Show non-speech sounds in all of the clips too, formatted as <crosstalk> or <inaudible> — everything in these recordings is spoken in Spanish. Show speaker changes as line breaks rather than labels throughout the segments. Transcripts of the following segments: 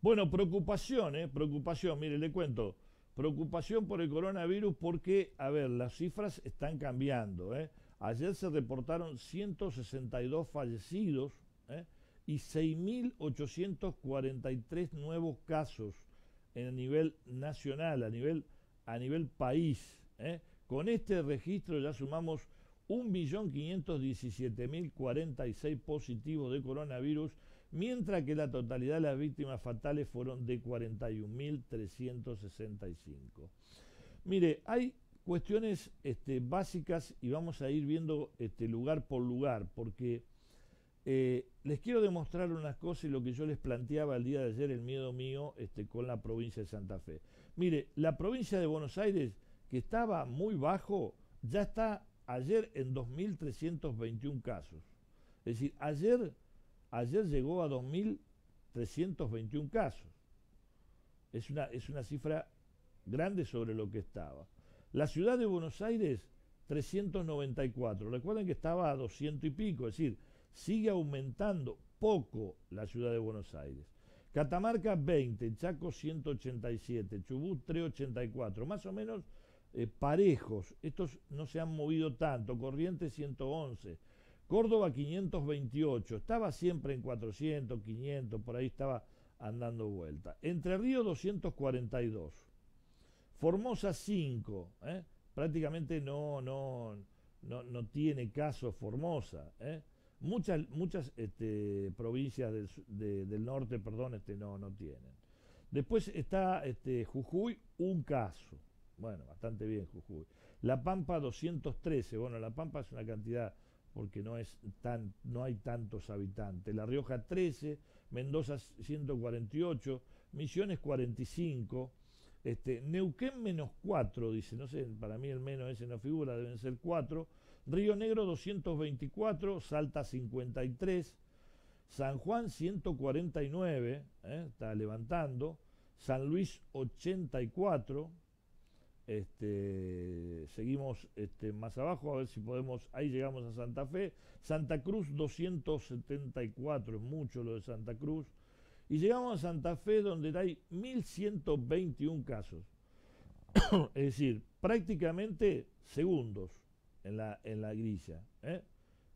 Bueno, preocupación, ¿eh? Preocupación, mire, le cuento. Preocupación por el coronavirus porque, a ver, las cifras están cambiando, ¿eh? Ayer se reportaron 162 fallecidos ¿eh? y 6.843 nuevos casos a nivel nacional, a nivel, a nivel país. Con este registro ya sumamos 1.517.046 positivos de coronavirus mientras que la totalidad de las víctimas fatales fueron de 41.365. Mire, hay cuestiones este, básicas y vamos a ir viendo este, lugar por lugar, porque eh, les quiero demostrar unas cosas y lo que yo les planteaba el día de ayer, el miedo mío este, con la provincia de Santa Fe. Mire, la provincia de Buenos Aires, que estaba muy bajo, ya está ayer en 2.321 casos. Es decir, ayer Ayer llegó a 2.321 casos. Es una, es una cifra grande sobre lo que estaba. La ciudad de Buenos Aires, 394. Recuerden que estaba a 200 y pico, es decir, sigue aumentando poco la ciudad de Buenos Aires. Catamarca 20, Chaco 187, Chubut 384, más o menos eh, parejos. Estos no se han movido tanto. Corrientes 111, Córdoba 528, estaba siempre en 400, 500, por ahí estaba andando vuelta. Entre Río 242. Formosa 5, ¿eh? prácticamente no, no, no, tiene caso Formosa. ¿eh? Muchas, muchas este, provincias del, norte perdón, este, no, no tienen. Después está este, Jujuy, un caso. Bueno, bastante bien Jujuy. La Pampa 213, bueno, La Pampa es una cantidad porque no, es tan, no hay tantos habitantes. La Rioja 13, Mendoza 148, Misiones 45, este, Neuquén menos 4, dice, no sé, para mí el menos ese no figura, deben ser 4, Río Negro 224, Salta 53, San Juan 149, eh, está levantando, San Luis 84, este, seguimos este, más abajo, a ver si podemos. Ahí llegamos a Santa Fe. Santa Cruz 274, es mucho lo de Santa Cruz. Y llegamos a Santa Fe, donde hay 1121 casos. <coughs> es decir, prácticamente segundos en la, en la grilla. ¿eh?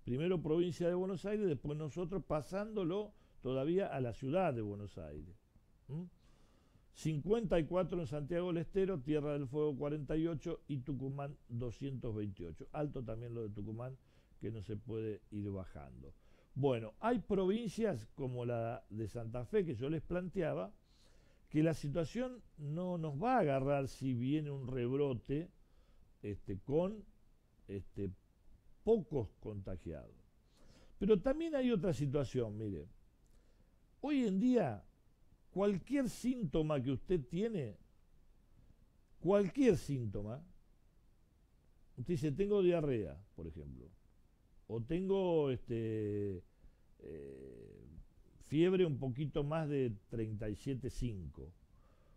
Primero provincia de Buenos Aires, después nosotros pasándolo todavía a la ciudad de Buenos Aires. 54 en Santiago del Estero, Tierra del Fuego 48 y Tucumán 228. Alto también lo de Tucumán, que no se puede ir bajando. Bueno, hay provincias como la de Santa Fe que yo les planteaba, que la situación no nos va a agarrar si viene un rebrote este, con este, pocos contagiados. Pero también hay otra situación, mire, hoy en día cualquier síntoma que usted tiene, cualquier síntoma, usted dice, tengo diarrea, por ejemplo, o tengo este, eh, fiebre un poquito más de 37,5,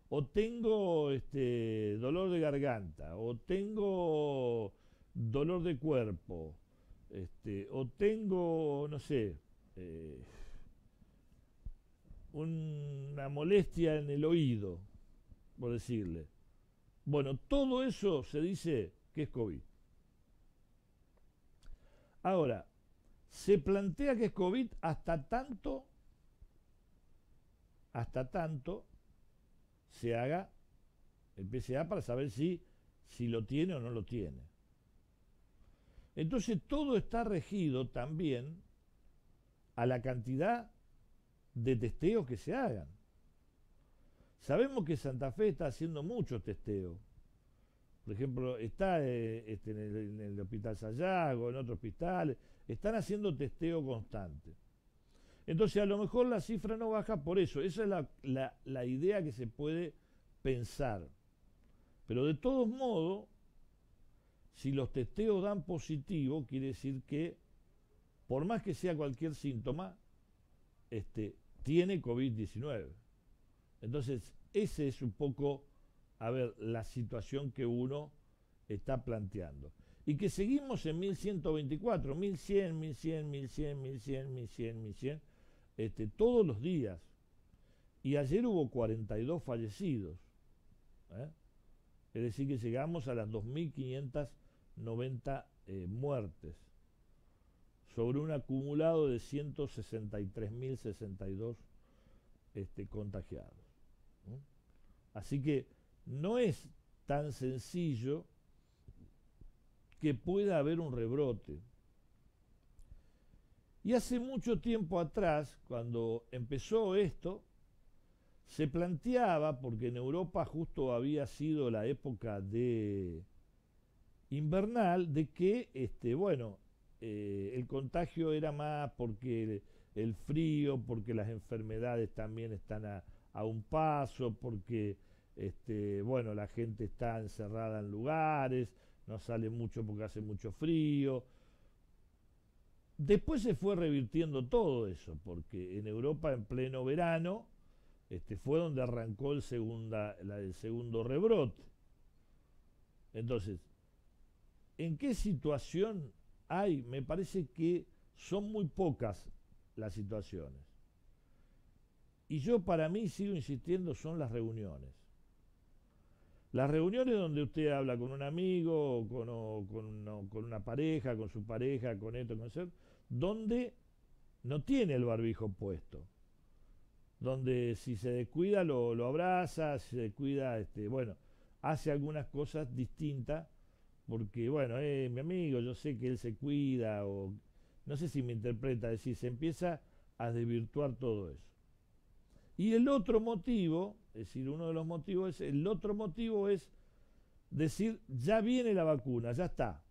o tengo este, dolor de garganta, o tengo dolor de cuerpo, este, o tengo, no sé, eh, una molestia en el oído, por decirle. Bueno, todo eso se dice que es COVID. Ahora, se plantea que es COVID hasta tanto, hasta tanto se haga el PCA para saber si, si lo tiene o no lo tiene. Entonces todo está regido también a la cantidad de testeos que se hagan. Sabemos que Santa Fe está haciendo mucho testeo. Por ejemplo, está eh, este, en, el, hospital Sayago, en otros hospitales, están haciendo testeo constante. Entonces, a lo mejor la cifra no baja por eso. Esa es la, la idea que se puede pensar. Pero de todos modos, si los testeos dan positivo, quiere decir que, por más que sea cualquier síntoma, este, tiene COVID-19. Entonces, ese es un poco, a ver, la situación que uno está planteando. Y que seguimos en 1124, 1100, 1100, 1100, 1100, 1100, 1100, este, todos los días. Y ayer hubo 42 fallecidos. ¿eh? Es decir, que llegamos a las 2590 eh, muertes sobre un acumulado de 163.062 este, contagiados. Así que no es tan sencillo que pueda haber un rebrote. Y hace mucho tiempo atrás, cuando empezó esto, se planteaba, porque en Europa justo había sido la época de invernal, de que, este, bueno, eh, el contagio era más porque el frío, porque las enfermedades también están a, un paso, porque este, bueno, la gente está encerrada en lugares, no sale mucho porque hace mucho frío. Después se fue revirtiendo todo eso, porque en Europa en pleno verano este, fue donde arrancó el, segunda, la, el segundo rebrote. Entonces, ¿en qué situación hay, me parece que son muy pocas las situaciones. Y yo para mí sigo insistiendo son las reuniones. Las reuniones donde usted habla con un amigo, con, con, una, pareja, con su pareja, con esto, con eso, donde no tiene el barbijo puesto. Donde si se descuida lo, abraza, si se descuida, este, bueno, hace algunas cosas distintas porque bueno, es eh, mi amigo, yo sé que él se cuida, o no sé si me interpreta, es decir, se empieza a desvirtuar todo eso. Y el otro motivo, es decir, uno de los motivos es, el otro motivo es decir, ya viene la vacuna, ya está.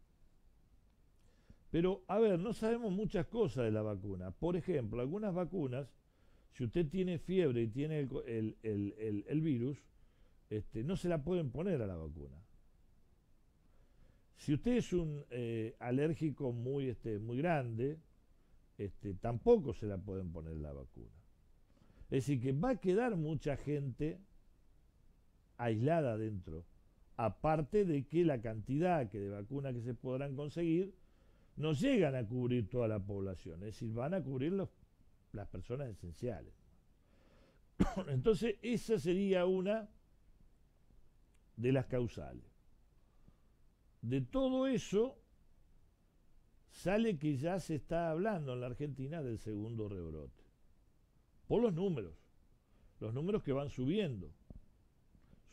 Pero, a ver, no sabemos muchas cosas de la vacuna. Por ejemplo, algunas vacunas, si usted tiene fiebre y tiene el, el, el virus, este, no se la pueden poner a la vacuna. Si usted es un eh, alérgico muy, este, muy grande, este, tampoco se la pueden poner la vacuna. Es decir, que va a quedar mucha gente aislada dentro, aparte de que la cantidad de vacunas que se podrán conseguir no llegan a cubrir toda la población, es decir, van a cubrir las personas esenciales. <coughs> Entonces, esa sería una de las causales. De todo eso sale que ya se está hablando en la Argentina del segundo rebrote. Por los números, los números que van subiendo.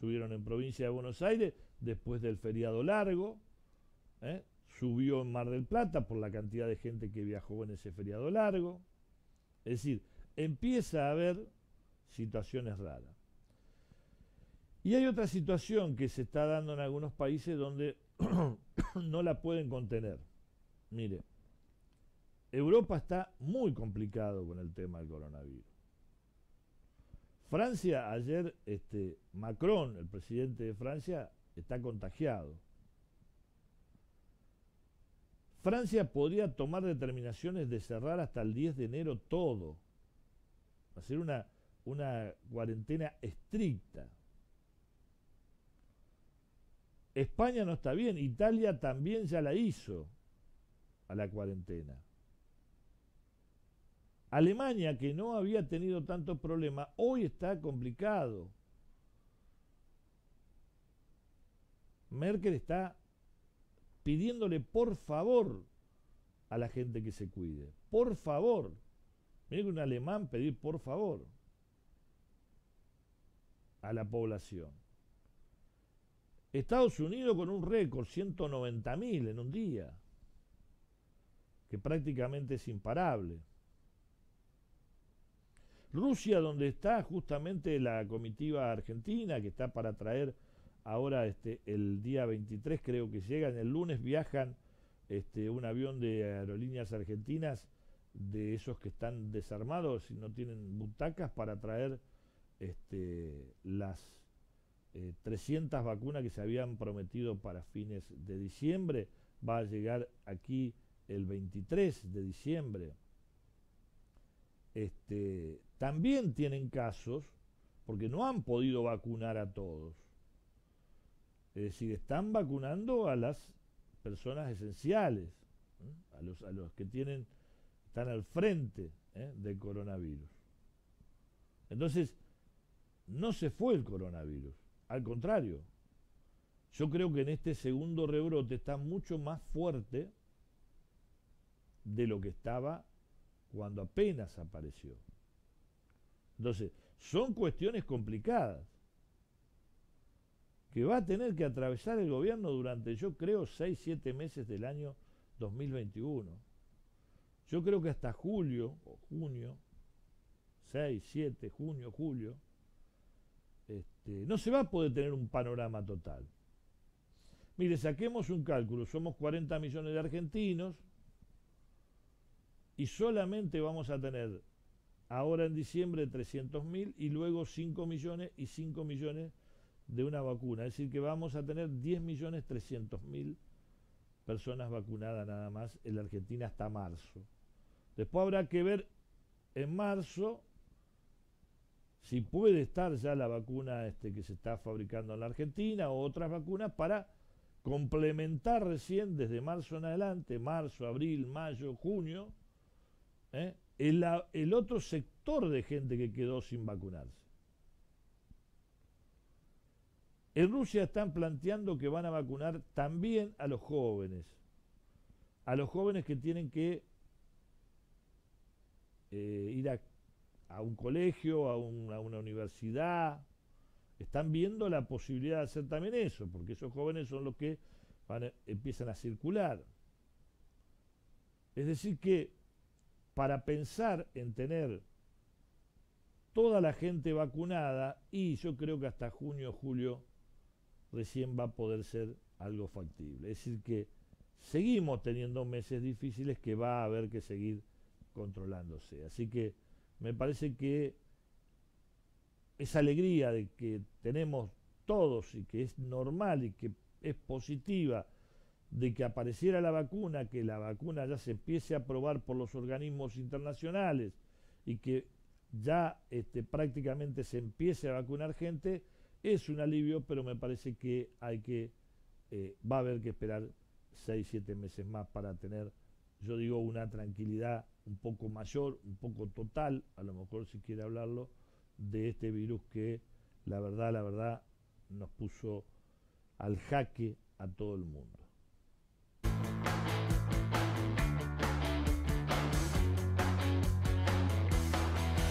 Subieron en provincia de Buenos Aires después del feriado largo, ¿eh? subió en Mar del Plata por la cantidad de gente que viajó en ese feriado largo. Es decir, empieza a haber situaciones raras. Y hay otra situación que se está dando en algunos países donde <coughs> no la pueden contener. Mire, Europa está muy complicado con el tema del coronavirus. Francia, ayer, este, Macron, el presidente de Francia, está contagiado. Francia podría tomar determinaciones de cerrar hasta el 10 de enero todo, hacer una, una cuarentena estricta. España no está bien, Italia también ya la hizo a la cuarentena. Alemania, que no había tenido tantos problemas, hoy está complicado. Merkel está pidiéndole por favor a la gente que se cuide. Por favor. Miren un alemán pedir por favor a la población. Estados Unidos con un récord, 190.000 en un día, que prácticamente es imparable. Rusia, donde está justamente la comitiva argentina, que está para traer ahora este, el día 23, creo que llegan, el lunes viajan este, un avión de aerolíneas argentinas, de esos que están desarmados y no tienen butacas, para traer este, las 300 eh, vacunas que se habían prometido para fines de diciembre, va a llegar aquí el 23 de diciembre. Este, también tienen casos porque no han podido vacunar a todos. Es decir, están vacunando a las personas esenciales, a, los, a los que tienen, están al frente ¿eh? del coronavirus. Entonces, no se fue el coronavirus. Al contrario, yo creo que en este segundo rebrote está mucho más fuerte de lo que estaba cuando apenas apareció. Entonces, son cuestiones complicadas que va a tener que atravesar el gobierno durante, yo creo, 6, siete meses del año 2021. Yo creo que hasta julio, o junio, seis siete junio, julio, este, no se va a poder tener un panorama total. Mire, saquemos un cálculo, somos 40 millones de argentinos y solamente vamos a tener ahora en diciembre 300.000 y luego 5 millones y 5 millones de una vacuna. Es decir, que vamos a tener 10 millones 300 mil personas vacunadas nada más en la Argentina hasta marzo. Después habrá que ver en marzo si puede estar ya la vacuna este, que se está fabricando en la Argentina o otras vacunas para complementar recién desde marzo en adelante, marzo, abril, mayo, junio, ¿eh? el, otro sector de gente que quedó sin vacunarse. En Rusia están planteando que van a vacunar también a los jóvenes, a los jóvenes que tienen que eh, ir a a un colegio, a, una universidad. Están viendo la posibilidad de hacer también eso, porque esos jóvenes son los que empiezan a circular. Es decir, que para pensar en tener toda la gente vacunada, y yo creo que hasta junio, o julio, recién va a poder ser algo factible. Es decir, que seguimos teniendo meses difíciles que va a haber que seguir controlándose. Así que me parece que esa alegría de que tenemos todos y que es normal y que es positiva de que apareciera la vacuna, que la vacuna ya se empiece a probar por los organismos internacionales y que ya este, prácticamente se empiece a vacunar gente, es un alivio, pero me parece que hay que, eh, va a haber que esperar seis siete meses más para tener, yo digo, una tranquilidad un poco mayor, un poco total, a lo mejor si quiere hablarlo, de este virus que la verdad, la verdad, nos puso al jaque a todo el mundo.